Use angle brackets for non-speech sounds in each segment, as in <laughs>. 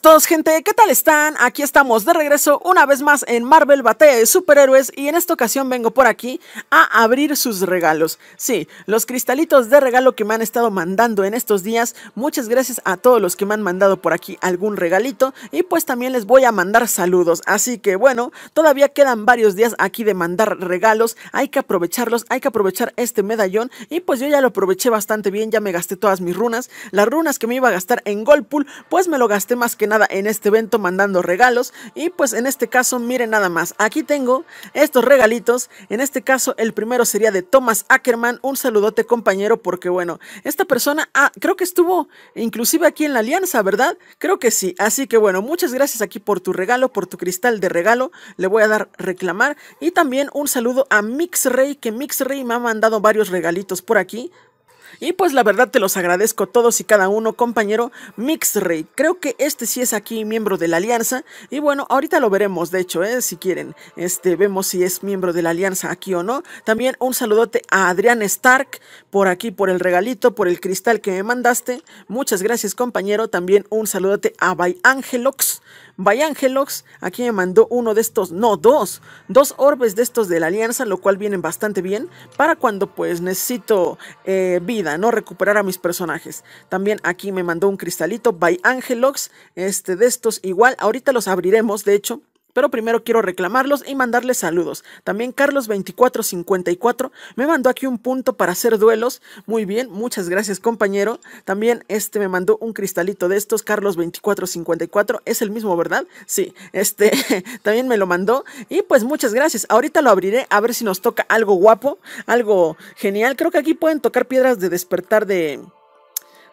todos gente, ¿qué tal están? Aquí estamos de regreso una vez más en Marvel Batalla de Superhéroes y en esta ocasión vengo por aquí a abrir sus regalos. Sí, los cristalitos de regalo que me han estado mandando en estos días, muchas gracias a todos los que me han mandado por aquí algún regalito y pues también les voy a mandar saludos, así que bueno, todavía quedan varios días aquí de mandar regalos, hay que aprovecharlos, hay que aprovechar este medallón y pues yo ya lo aproveché bastante bien, ya me gasté todas mis runas, las runas que me iba a gastar en pool pues me lo gasté más que en este evento mandando regalos. Y pues en este caso, miren nada más. Aquí tengo estos regalitos. En este caso, el primero sería de Thomas Ackerman. Un saludote compañero porque bueno, esta persona ah, creo que estuvo inclusive aquí en la alianza, ¿verdad? Creo que sí. Así que bueno, muchas gracias aquí por tu regalo, por tu cristal de regalo. Le voy a dar reclamar. Y también un saludo a Mix Rey que Mix Rey me ha mandado varios regalitos por aquí. Y pues la verdad te los agradezco todos y cada uno, compañero Mixray. Creo que este sí es aquí miembro de la alianza. Y bueno, ahorita lo veremos, de hecho, ¿eh? si quieren. Este, vemos si es miembro de la alianza aquí o no. También un saludote a Adrián Stark por aquí, por el regalito, por el cristal que me mandaste. Muchas gracias, compañero. También un saludote a By Angelox. By Angelox, aquí me mandó uno de estos, no, dos, dos orbes de estos de la alianza, lo cual vienen bastante bien para cuando pues necesito eh, ¿no? Recuperar a mis personajes. También aquí me mandó un cristalito by Angelox, este de estos igual, ahorita los abriremos, de hecho, pero primero quiero reclamarlos y mandarles saludos. También Carlos2454 me mandó aquí un punto para hacer duelos. Muy bien, muchas gracias compañero. También este me mandó un cristalito de estos, Carlos2454. Es el mismo, ¿verdad? Sí, este <laughs> también me lo mandó. Y pues muchas gracias. Ahorita lo abriré a ver si nos toca algo guapo, algo genial. Creo que aquí pueden tocar piedras de despertar de...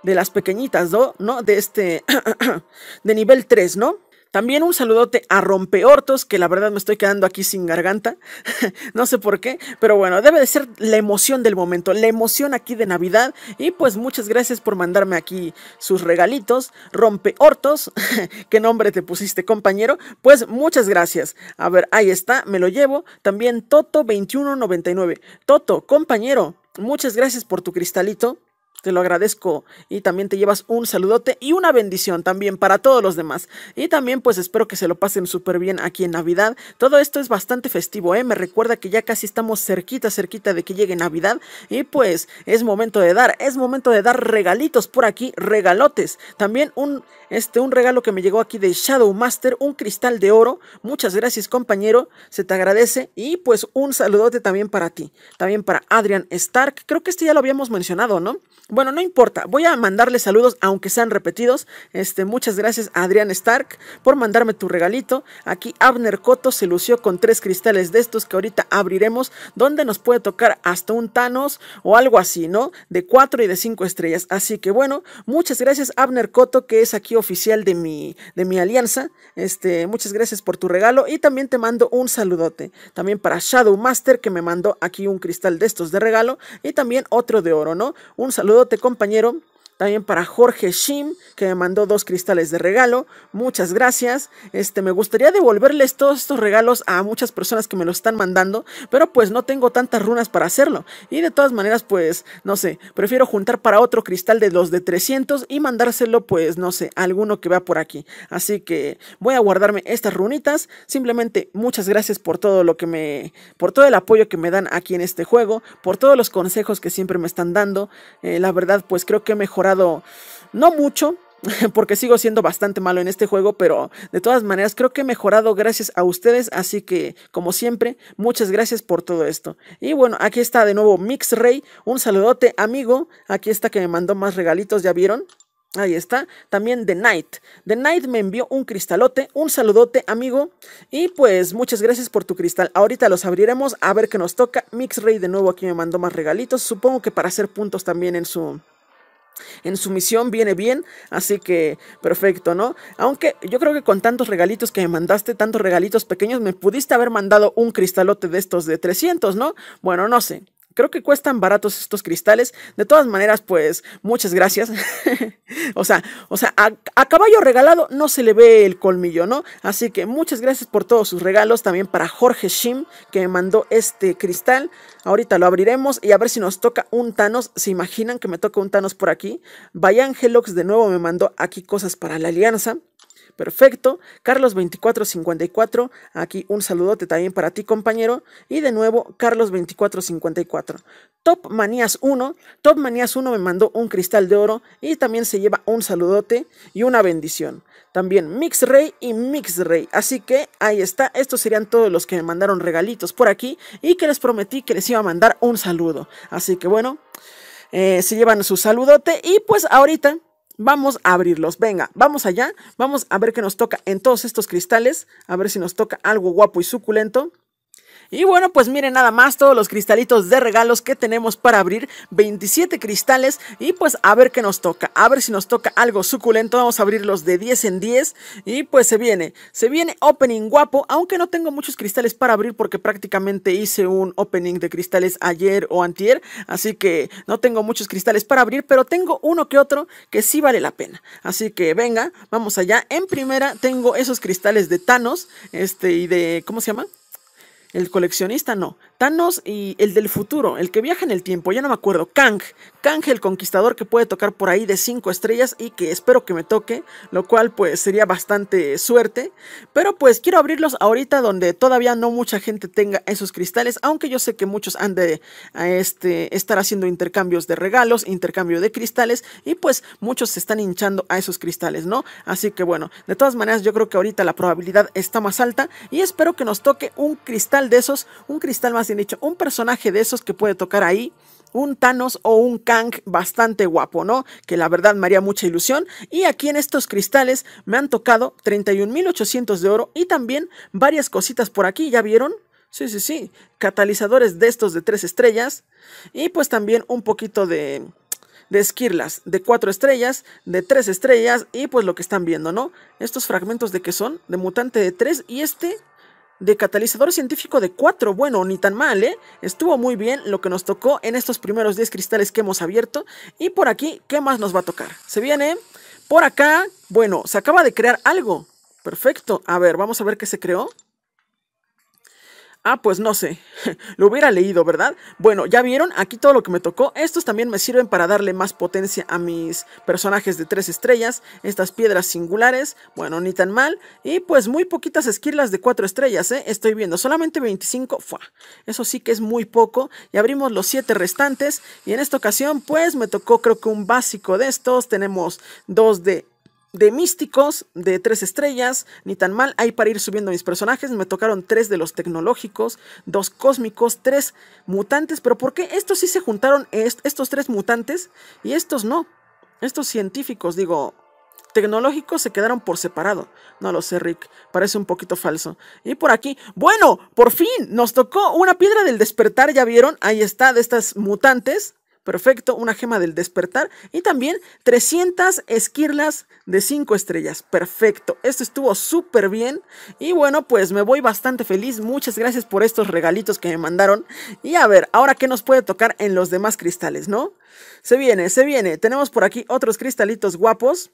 De las pequeñitas, ¿no? ¿No? De este... <clears throat> de nivel 3, ¿no? También un saludote a Rompehortos, que la verdad me estoy quedando aquí sin garganta. <laughs> no sé por qué, pero bueno, debe de ser la emoción del momento, la emoción aquí de Navidad. Y pues muchas gracias por mandarme aquí sus regalitos. Rompeortos, <laughs> qué nombre te pusiste, compañero. Pues muchas gracias. A ver, ahí está, me lo llevo. También Toto2199. Toto, compañero, muchas gracias por tu cristalito. Te lo agradezco y también te llevas un saludote y una bendición también para todos los demás. Y también pues espero que se lo pasen súper bien aquí en Navidad. Todo esto es bastante festivo, ¿eh? Me recuerda que ya casi estamos cerquita, cerquita de que llegue Navidad. Y pues es momento de dar, es momento de dar regalitos por aquí, regalotes. También un, este, un regalo que me llegó aquí de Shadow Master, un cristal de oro. Muchas gracias compañero, se te agradece. Y pues un saludote también para ti, también para Adrian Stark. Creo que este ya lo habíamos mencionado, ¿no? Bueno, no importa, voy a mandarle saludos aunque sean repetidos. Este, muchas gracias a Adrián Stark por mandarme tu regalito. Aquí Abner Coto se lució con tres cristales de estos que ahorita abriremos, donde nos puede tocar hasta un Thanos o algo así, ¿no? De cuatro y de cinco estrellas. Así que bueno, muchas gracias Abner Coto, que es aquí oficial de mi, de mi alianza. Este, muchas gracias por tu regalo y también te mando un saludote. También para Shadow Master que me mandó aquí un cristal de estos de regalo y también otro de oro, ¿no? Un saludo te compañero también para Jorge Shim, que me mandó dos cristales de regalo. Muchas gracias. Este, me gustaría devolverles todos estos regalos a muchas personas que me lo están mandando, pero pues no tengo tantas runas para hacerlo. Y de todas maneras, pues, no sé, prefiero juntar para otro cristal de los de 300 y mandárselo, pues, no sé, a alguno que vea por aquí. Así que voy a guardarme estas runitas. Simplemente muchas gracias por todo lo que me, por todo el apoyo que me dan aquí en este juego, por todos los consejos que siempre me están dando. Eh, la verdad, pues creo que he no mucho, <laughs> porque sigo siendo bastante malo en este juego, pero de todas maneras creo que he mejorado gracias a ustedes, así que como siempre, muchas gracias por todo esto. Y bueno, aquí está de nuevo Mix Rey, un saludote amigo, aquí está que me mandó más regalitos, ¿ya vieron? Ahí está, también The Knight. The Knight me envió un cristalote, un saludote amigo, y pues muchas gracias por tu cristal. Ahorita los abriremos a ver qué nos toca. Mix de nuevo aquí me mandó más regalitos, supongo que para hacer puntos también en su en su misión viene bien, así que perfecto, ¿no? Aunque yo creo que con tantos regalitos que me mandaste, tantos regalitos pequeños, me pudiste haber mandado un cristalote de estos de 300, ¿no? Bueno, no sé creo que cuestan baratos estos cristales. De todas maneras, pues muchas gracias. <laughs> o sea, o sea a, caballo regalado no se le ve el colmillo, ¿no? Así que muchas gracias por todos sus regalos. También para Jorge Shim, que me mandó este cristal. Ahorita lo abriremos y a ver si nos toca un Thanos. ¿Se imaginan que me toca un Thanos por aquí? Angelox de nuevo me mandó aquí cosas para la alianza. Perfecto. Carlos2454, aquí un saludote también para ti, compañero. Y de nuevo, Carlos2454. Top Manías 1. Top Manías 1 me mandó un cristal de oro y también se lleva un saludote y una bendición. También Mix Rey y Mix Rey. Así que ahí está. Estos serían todos los que me mandaron regalitos por aquí y que les prometí que les iba a mandar un saludo. Así que bueno, eh, se llevan su saludote y pues ahorita vamos a abrirlos. Venga, vamos allá, vamos a ver qué nos toca en todos estos cristales, a ver si nos toca algo guapo y suculento. Y bueno, pues miren nada más todos los cristalitos de regalos que tenemos para abrir. 27 cristales y pues a ver qué nos toca. A ver si nos toca algo suculento. Vamos a abrirlos de 10 en 10 y pues se viene. Se viene opening guapo, aunque no tengo muchos cristales para abrir porque prácticamente hice un opening de cristales ayer o antier. Así que no tengo muchos cristales para abrir, pero tengo uno que otro que sí vale la pena. Así que venga, vamos allá. En primera tengo esos cristales de Thanos, este y de, ¿cómo se llama? El coleccionista no, Thanos y el del futuro, el que viaja en el tiempo, ya no me acuerdo, Kang, Kang el conquistador que puede tocar por ahí de 5 estrellas y que espero que me toque, lo cual pues sería bastante suerte, pero pues quiero abrirlos ahorita donde todavía no mucha gente tenga esos cristales, aunque yo sé que muchos han de a este, estar haciendo intercambios de regalos, intercambio de cristales y pues muchos se están hinchando a esos cristales, ¿no? Así que bueno, de todas maneras yo creo que ahorita la probabilidad está más alta y espero que nos toque un cristal de esos, un cristal más bien dicho, un personaje de esos que puede tocar ahí, un Thanos o un Kang bastante guapo, ¿no? Que la verdad me haría mucha ilusión. Y aquí en estos cristales me han tocado 31.800 de oro y también varias cositas por aquí, ¿ya vieron? Sí, sí, sí. Catalizadores de estos de tres estrellas. Y pues también un poquito de, de esquirlas de cuatro estrellas, de tres estrellas y pues lo que están viendo, ¿no? Estos fragmentos de que son, de mutante de tres y este de catalizador científico de 4. Bueno, ni tan mal, ¿eh? Estuvo muy bien lo que nos tocó en estos primeros 10 cristales que hemos abierto. Y por aquí, ¿qué más nos va a tocar? Se viene por acá. Bueno, se acaba de crear algo. Perfecto. A ver, vamos a ver qué se creó. Ah, pues no sé. <laughs> Lo hubiera leído, ¿verdad? Bueno, ya vieron, aquí todo lo que me tocó. Estos también me sirven para darle más potencia a mis personajes de tres estrellas. Estas piedras singulares, bueno, ni tan mal. Y pues muy poquitas esquirlas de cuatro estrellas, ¿eh? Estoy viendo, solamente 25. Fua. Eso sí que es muy poco. Y abrimos los siete restantes. Y en esta ocasión, pues me tocó creo que un básico de estos. Tenemos dos de de místicos, de tres estrellas, ni tan mal. Hay para ir subiendo mis personajes. Me tocaron tres de los tecnológicos, dos cósmicos, tres mutantes. Pero ¿por qué estos sí se juntaron, estos tres mutantes, y estos no? Estos científicos, digo, tecnológicos se quedaron por separado. No lo sé, Rick. Parece un poquito falso. Y por aquí. Bueno, por fin nos tocó una piedra del despertar, ya vieron. Ahí está, de estas mutantes. Perfecto, una gema del despertar y también 300 esquirlas de 5 estrellas. Perfecto, esto estuvo súper bien y bueno, pues me voy bastante feliz. Muchas gracias por estos regalitos que me mandaron. Y a ver, ahora qué nos puede tocar en los demás cristales, ¿no? Se viene, se viene. Tenemos por aquí otros cristalitos guapos.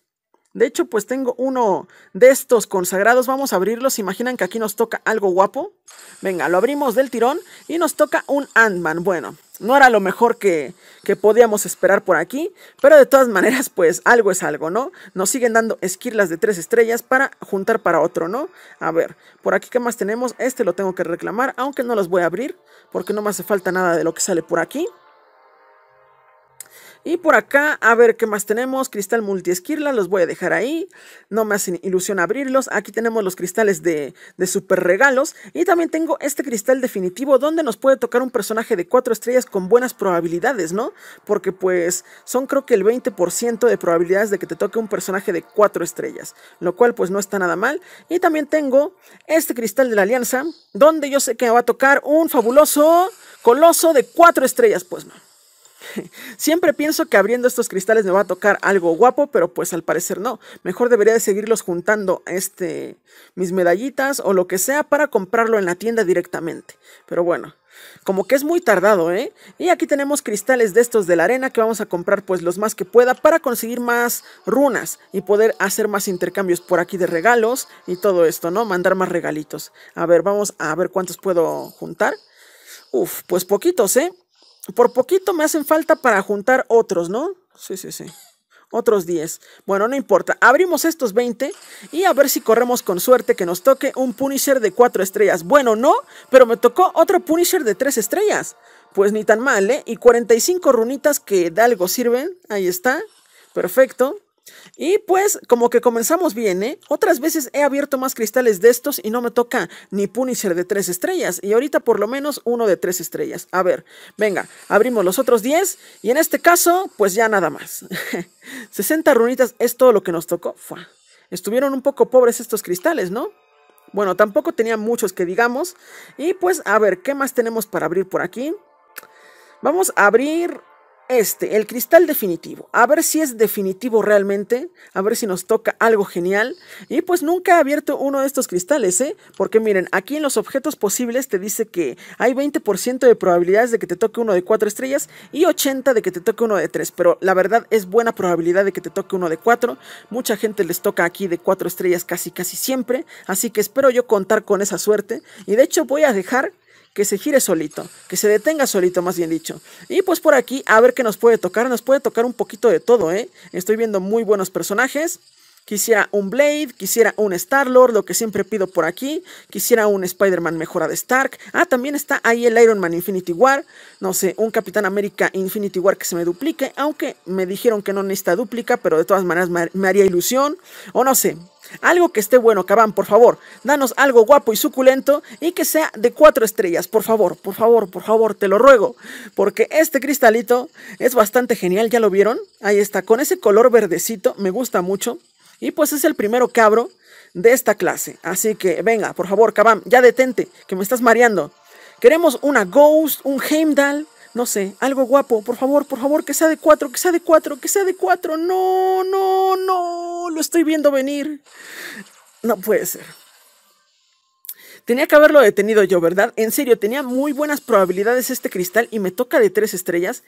De hecho, pues tengo uno de estos consagrados. Vamos a abrirlos. imaginan que aquí nos toca algo guapo? Venga, lo abrimos del tirón y nos toca un Ant-Man. Bueno, no era lo mejor que, podíamos esperar por aquí, pero de todas maneras, pues algo es algo, ¿no? Nos siguen dando esquirlas de tres estrellas para juntar para otro, ¿no? A ver, por aquí, ¿qué más tenemos? Este lo tengo que reclamar, aunque no los voy a abrir, porque no me hace falta nada de lo que sale por aquí. Y por acá, a ver qué más tenemos. Cristal multiesquirla, los voy a dejar ahí. No me hace ilusión abrirlos. Aquí tenemos los cristales de, de super regalos. Y también tengo este cristal definitivo donde nos puede tocar un personaje de cuatro estrellas con buenas probabilidades, ¿no? Porque pues son creo que el 20% de probabilidades de que te toque un personaje de 4 estrellas. Lo cual pues no está nada mal. Y también tengo este cristal de la alianza donde yo sé que me va a tocar un fabuloso coloso de 4 estrellas. Pues no. <laughs> Siempre pienso que abriendo estos cristales me va a tocar algo guapo, pero pues al parecer no. Mejor debería de seguirlos juntando este mis medallitas o lo que sea para comprarlo en la tienda directamente. Pero bueno, como que es muy tardado, ¿eh? Y aquí tenemos cristales de estos de la arena que vamos a comprar pues los más que pueda para conseguir más runas y poder hacer más intercambios por aquí de regalos y todo esto, ¿no? Mandar más regalitos. A ver, vamos a ver cuántos puedo juntar. Uf, pues poquitos, ¿eh? por poquito me hacen falta para juntar otros, ¿no? Sí, sí, sí. Otros 10. Bueno, no importa. Abrimos estos 20 y a ver si corremos con suerte que nos toque un Punisher de 4 estrellas. Bueno, no, pero me tocó otro Punisher de 3 estrellas. Pues ni tan mal, ¿eh? Y 45 runitas que de algo sirven. Ahí está. Perfecto. Y pues, como que comenzamos bien, ¿eh? Otras veces he abierto más cristales de estos y no me toca ni Punisher de tres estrellas. Y ahorita por lo menos uno de tres estrellas. A ver, venga, abrimos los otros 10. Y en este caso, pues ya nada más. 60 <laughs> runitas es todo lo que nos tocó. Estuvieron un poco pobres estos cristales, ¿no? Bueno, tampoco tenía muchos que digamos. Y pues, a ver, ¿qué más tenemos para abrir por aquí? Vamos a abrir este, el cristal definitivo. A ver si es definitivo realmente. A ver si nos toca algo genial. Y pues nunca he abierto uno de estos cristales, ¿eh? Porque miren, aquí en los objetos posibles te dice que hay 20% de probabilidades de que te toque uno de 4 estrellas y 80% de que te toque uno de 3. Pero la verdad es buena probabilidad de que te toque uno de 4. Mucha gente les toca aquí de 4 estrellas casi casi siempre. Así que espero yo contar con esa suerte. Y de hecho voy a dejar que se gire solito, que se detenga solito, más bien dicho. Y pues por aquí, a ver qué nos puede tocar. Nos puede tocar un poquito de todo, ¿eh? Estoy viendo muy buenos personajes. Quisiera un Blade, quisiera un Star-Lord, lo que siempre pido por aquí. Quisiera un Spider-Man mejora de Stark. Ah, también está ahí el Iron Man Infinity War. No sé, un Capitán América Infinity War que se me duplique. Aunque me dijeron que no necesita duplica, pero de todas maneras me haría ilusión. O no sé, algo que esté bueno, Cabán, por favor. Danos algo guapo y suculento y que sea de cuatro estrellas, por favor, por favor, por favor, te lo ruego. Porque este cristalito es bastante genial, ¿ya lo vieron? Ahí está, con ese color verdecito, me gusta mucho. Y pues es el primero cabro de esta clase. Así que venga, por favor, cabán ya detente, que me estás mareando. Queremos una Ghost, un Heimdall, no sé, algo guapo. Por favor, por favor, que sea de cuatro, que sea de cuatro, que sea de cuatro. No, no, no lo estoy viendo venir. No puede ser. Tenía que haberlo detenido yo, ¿verdad? En serio, tenía muy buenas probabilidades este cristal y me toca de tres estrellas.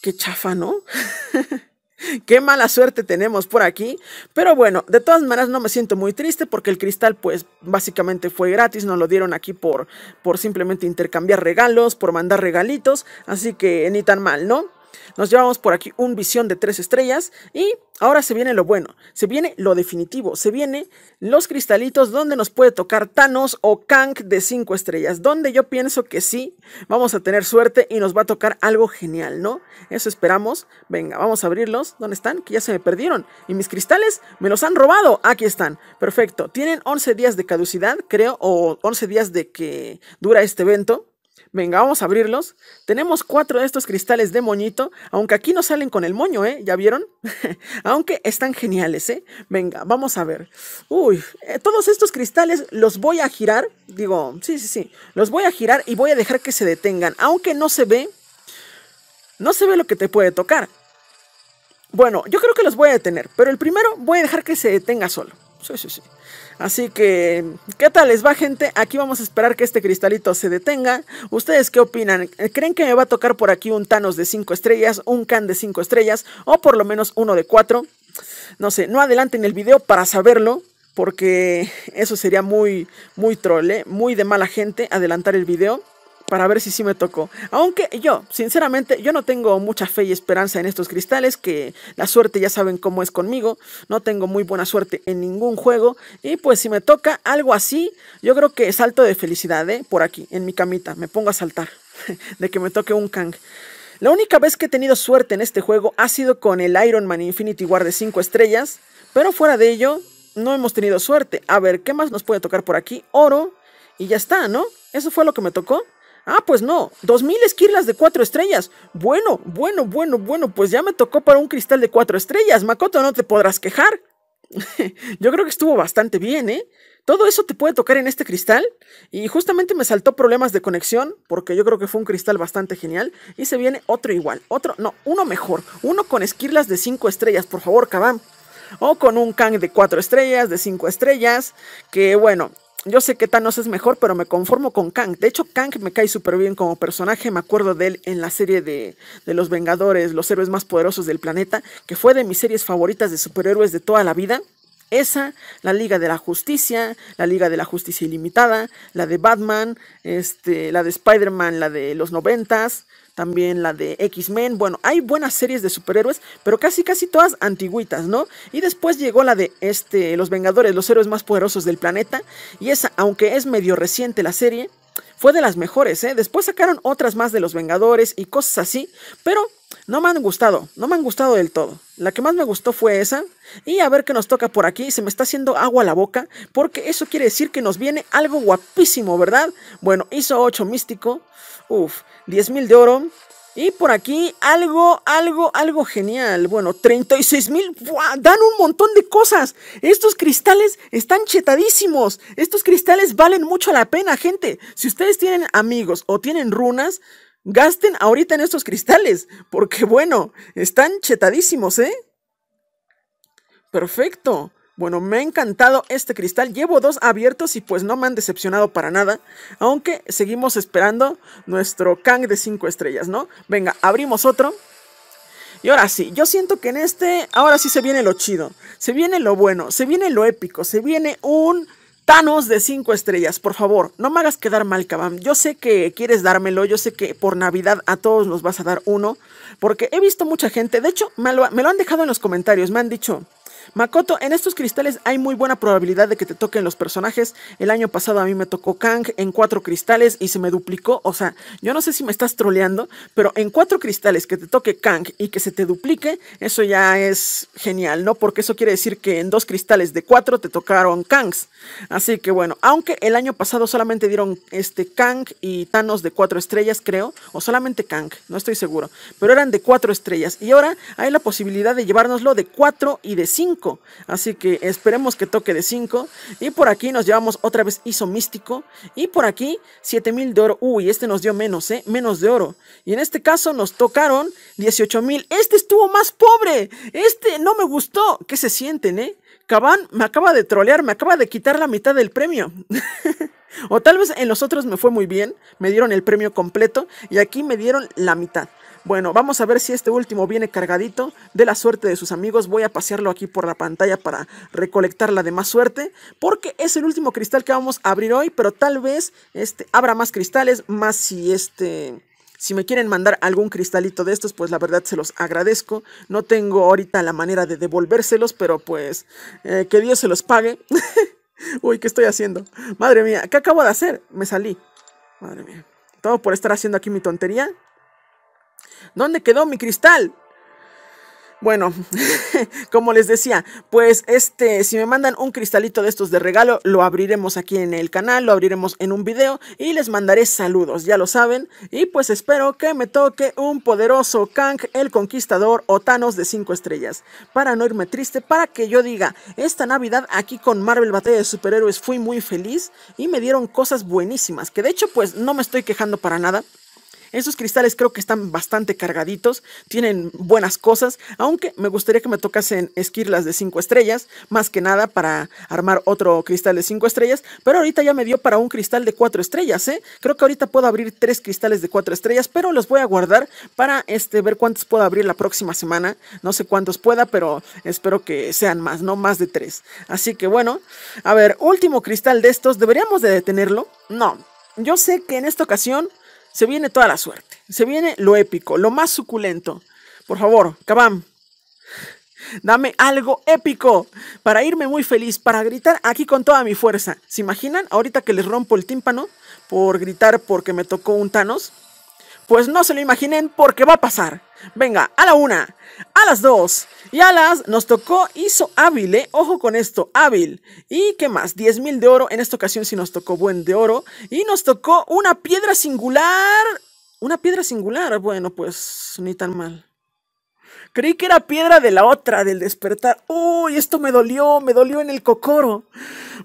Qué chafa, ¿no? <laughs> Qué mala suerte tenemos por aquí. Pero bueno, de todas maneras no me siento muy triste porque el cristal pues básicamente fue gratis. Nos lo dieron aquí por, por simplemente intercambiar regalos, por mandar regalitos. Así que ni tan mal, ¿no? Nos llevamos por aquí un visión de tres estrellas y ahora se viene lo bueno, se viene lo definitivo, se viene los cristalitos donde nos puede tocar Thanos o Kang de cinco estrellas, donde yo pienso que sí, vamos a tener suerte y nos va a tocar algo genial, ¿no? Eso esperamos. Venga, vamos a abrirlos. ¿Dónde están? Que ya se me perdieron. Y mis cristales me los han robado. Aquí están. Perfecto. Tienen 11 días de caducidad, creo, o 11 días de que dura este evento. Venga, vamos a abrirlos. Tenemos cuatro de estos cristales de moñito, aunque aquí no salen con el moño, ¿eh? ¿Ya vieron? <laughs> aunque están geniales, ¿eh? Venga, vamos a ver. Uy, eh, todos estos cristales los voy a girar, digo, sí, sí, sí, los voy a girar y voy a dejar que se detengan, aunque no se ve, no se ve lo que te puede tocar. Bueno, yo creo que los voy a detener, pero el primero voy a dejar que se detenga solo. Sí, sí, sí. Así que, ¿qué tal les va, gente? Aquí vamos a esperar que este cristalito se detenga. ¿Ustedes qué opinan? ¿Creen que me va a tocar por aquí un Thanos de 5 estrellas, un Khan de 5 estrellas o por lo menos uno de 4? No sé, no adelanten el video para saberlo porque eso sería muy, muy troll, ¿eh? muy de mala gente adelantar el video para ver si sí me tocó. Aunque yo, sinceramente, yo no tengo mucha fe y esperanza en estos cristales, que la suerte ya saben cómo es conmigo, no tengo muy buena suerte en ningún juego, y pues si me toca algo así, yo creo que salto de felicidad, ¿eh? Por aquí, en mi camita, me pongo a saltar, <laughs> de que me toque un Kang. La única vez que he tenido suerte en este juego ha sido con el Iron Man Infinity War de 5 estrellas, pero fuera de ello, no hemos tenido suerte. A ver, ¿qué más nos puede tocar por aquí? Oro, y ya está, ¿no? Eso fue lo que me tocó. Ah, pues no, 2000 esquirlas de 4 estrellas. Bueno, bueno, bueno, bueno, pues ya me tocó para un cristal de 4 estrellas. Makoto, no te podrás quejar. <laughs> Yo creo que estuvo bastante bien, ¿eh? Todo eso te puede tocar en este cristal. Y justamente me saltó problemas de conexión, porque yo creo que fue un cristal bastante genial. Y se viene otro igual, otro, no, uno mejor. Uno con esquirlas de 5 estrellas, por favor, Kabam. O con un Kang de 4 estrellas, de 5 estrellas. Que bueno, yo sé que Thanos es mejor, pero me conformo con Kang. De hecho, Kang me cae súper bien como personaje. Me acuerdo de él en la serie de, Los Vengadores, los héroes más poderosos del planeta, que fue de mis series favoritas de superhéroes de toda la vida. Esa, la Liga de la Justicia, la Liga de la Justicia Ilimitada, la de Batman, este, la de Spider-Man, la de los noventas, también la de X-Men. Bueno, hay buenas series de superhéroes, pero casi casi todas antiguitas, ¿no? Y después llegó la de este, Los Vengadores, los héroes más poderosos del planeta. Y esa, aunque es medio reciente la serie, fue de las mejores, ¿eh? Después sacaron otras más de Los Vengadores y cosas así, pero no me han gustado, no me han gustado del todo. La que más me gustó fue esa. Y a ver qué nos toca por aquí. Se me está haciendo agua a la boca. Porque eso quiere decir que nos viene algo guapísimo, ¿verdad? Bueno, hizo 8 místico. Uf, 10 mil de oro. Y por aquí algo, algo, algo genial. Bueno, 36 mil. Dan un montón de cosas. Estos cristales están chetadísimos. Estos cristales valen mucho la pena, gente. Si ustedes tienen amigos o tienen runas, gasten ahorita en estos cristales. Porque bueno, están chetadísimos, ¿eh? Perfecto. Bueno, me ha encantado este cristal. Llevo dos abiertos y pues no me han decepcionado para nada. Aunque seguimos esperando nuestro Kang de 5 estrellas, ¿no? Venga, abrimos otro. Y ahora sí, yo siento que en este, ahora sí se viene lo chido. Se viene lo bueno, se viene lo épico, se viene un Thanos de 5 estrellas, por favor, no me hagas quedar mal, cabam. Yo sé que quieres dármelo, yo sé que por Navidad a todos nos vas a dar uno, porque he visto mucha gente, de hecho, me lo han dejado en los comentarios, me han dicho, Makoto, en estos cristales hay muy buena probabilidad de que te toquen los personajes. El año pasado a mí me tocó Kang en cuatro cristales y se me duplicó. O sea, yo no sé si me estás troleando, pero en cuatro cristales que te toque Kang y que se te duplique, eso ya es genial, ¿no? Porque eso quiere decir que en dos cristales de cuatro te tocaron Kangs. Así que bueno, aunque el año pasado solamente dieron este Kang y Thanos de cuatro estrellas, creo, o solamente Kang, no estoy seguro, pero eran de cuatro estrellas. Y ahora hay la posibilidad de llevárnoslo de cuatro y de cinco Así que esperemos que toque de 5. Y por aquí nos llevamos otra vez Iso Místico. Y por aquí 7000 de oro. Uy, este nos dio menos, ¿eh? Menos de oro. Y en este caso nos tocaron 18000. Este estuvo más pobre. Este no me gustó. ¿Qué se sienten, eh? Cabán me acaba de trolear, me acaba de quitar la mitad del premio. <laughs> o tal vez en los otros me fue muy bien, me dieron el premio completo y aquí me dieron la mitad. Bueno, vamos a ver si este último viene cargadito de la suerte de sus amigos. Voy a pasearlo aquí por la pantalla para recolectar la demás suerte, porque es el último cristal que vamos a abrir hoy, pero tal vez este, habrá más cristales, más si este si me quieren mandar algún cristalito de estos, pues la verdad se los agradezco. No tengo ahorita la manera de devolvérselos, pero pues eh, que Dios se los pague. <laughs> Uy, ¿qué estoy haciendo? Madre mía, ¿qué acabo de hacer? Me salí. Madre mía. Todo por estar haciendo aquí mi tontería. ¿Dónde quedó mi cristal? Bueno, <laughs> como les decía, pues este, si me mandan un cristalito de estos de regalo, lo abriremos aquí en el canal, lo abriremos en un video y les mandaré saludos, ya lo saben. Y pues espero que me toque un poderoso Kang, el conquistador o Thanos de 5 estrellas. Para no irme triste, para que yo diga, esta Navidad aquí con Marvel Batalla de Superhéroes fui muy feliz y me dieron cosas buenísimas, que de hecho pues no me estoy quejando para nada. Esos cristales creo que están bastante cargaditos, tienen buenas cosas, aunque me gustaría que me tocasen esquirlas de 5 estrellas, más que nada para armar otro cristal de 5 estrellas, pero ahorita ya me dio para un cristal de 4 estrellas, ¿eh? Creo que ahorita puedo abrir 3 cristales de 4 estrellas, pero los voy a guardar para este, ver cuántos puedo abrir la próxima semana, no sé cuántos pueda, pero espero que sean más, no más de 3. Así que bueno, a ver, último cristal de estos, ¿deberíamos de detenerlo? No, yo sé que en esta ocasión se viene toda la suerte. Se viene lo épico, lo más suculento. Por favor, cabam, Dame algo épico para irme muy feliz, para gritar aquí con toda mi fuerza. ¿Se imaginan ahorita que les rompo el tímpano por gritar porque me tocó un Thanos? Pues no se lo imaginen porque va a pasar. Venga, a la una, a las dos y a las nos tocó hizo hábil, ¿eh? Ojo con esto, hábil. ¿Y qué más? 10.000 mil de oro. En esta ocasión sí nos tocó buen de oro. Y nos tocó una piedra singular. Una piedra singular. Bueno, pues ni tan mal. Creí que era piedra de la otra, del despertar. Uy, esto me dolió, me dolió en el cocoro.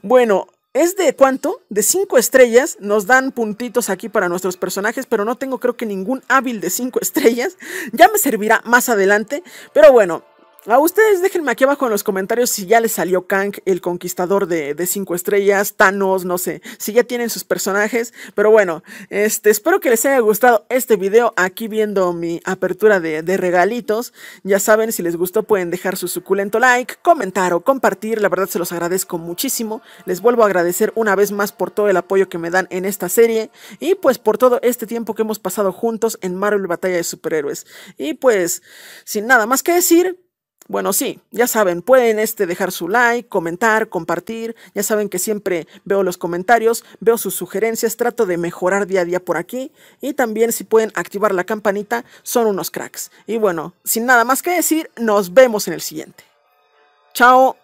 Bueno, es de cuánto? De cinco estrellas. Nos dan puntitos aquí para nuestros personajes, pero no tengo creo que ningún hábil de cinco <laughs> estrellas. Ya me servirá más adelante. Pero bueno, a ustedes déjenme aquí abajo en los comentarios si ya les salió Kang, el conquistador de, de cinco estrellas, Thanos, no sé, si ya tienen sus personajes. Pero bueno, este, espero que les haya gustado este video aquí viendo mi apertura de, de regalitos. Ya saben, si les gustó pueden dejar su suculento like, comentar o compartir. La verdad se los agradezco muchísimo. Les vuelvo a agradecer una vez más por todo el apoyo que me dan en esta serie y pues por todo este tiempo que hemos pasado juntos en Marvel Batalla de Superhéroes. Y pues, sin nada más que decir bueno, sí, ya saben, pueden este, dejar su like, comentar, compartir. Ya saben que siempre veo los comentarios, veo sus sugerencias, trato de mejorar día a día por aquí. Y también si pueden activar la campanita, son unos cracks. Y bueno, sin nada más que decir, nos vemos en el siguiente. Chao.